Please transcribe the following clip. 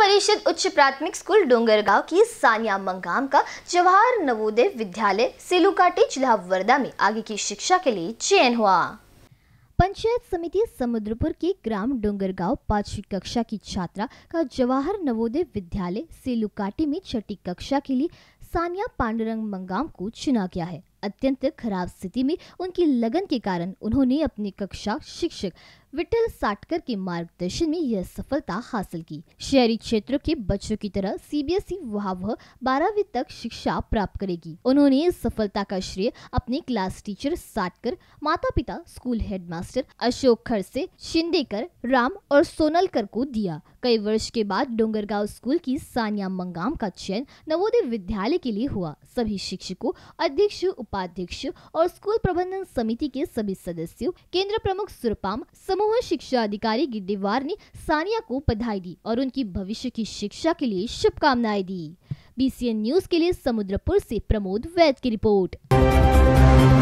परिषद उच्च प्राथमिक स्कूल डोंगरगांव की सानिया मंगाम का जवाहर नवोदय विद्यालय सिलुकाटी जिला वर्धा में आगे की शिक्षा के लिए चयन हुआ पंचायत समिति समुद्रपुर के ग्राम डोंगरगांव पांचवी कक्षा की छात्रा का जवाहर नवोदय विद्यालय सेलुकाटी में छठी कक्षा के लिए सानिया पांडुरंग मंगाम को चुना गया है अत्यंत खराब स्थिति में उनकी लगन के कारण उन्होंने अपनी कक्षा शिक्षक विटल साटकर के मार्गदर्शन में यह सफलता हासिल की शहरी क्षेत्रों के बच्चों की तरह सीबीएसई e वहा वह बारहवीं तक शिक्षा प्राप्त करेगी उन्होंने इस सफलता का श्रेय अपने क्लास टीचर साटकर माता पिता स्कूल हेडमास्टर अशोक खरसे शिंदेकर राम और सोनलकर को दिया कई वर्ष के बाद डोंगरगांव स्कूल की सानिया मंगाम का चयन नवोदय विद्यालय के लिए हुआ सभी शिक्षकों अध्यक्ष उप उपाध्यक्ष और स्कूल प्रबंधन समिति के सभी सदस्यों केंद्र प्रमुख सुरपाम समूह शिक्षा अधिकारी गिड्डेवार ने सानिया को बधाई दी और उनकी भविष्य की शिक्षा के लिए शुभकामनाएं दी बीसीएन न्यूज के लिए समुद्रपुर से प्रमोद वैद की रिपोर्ट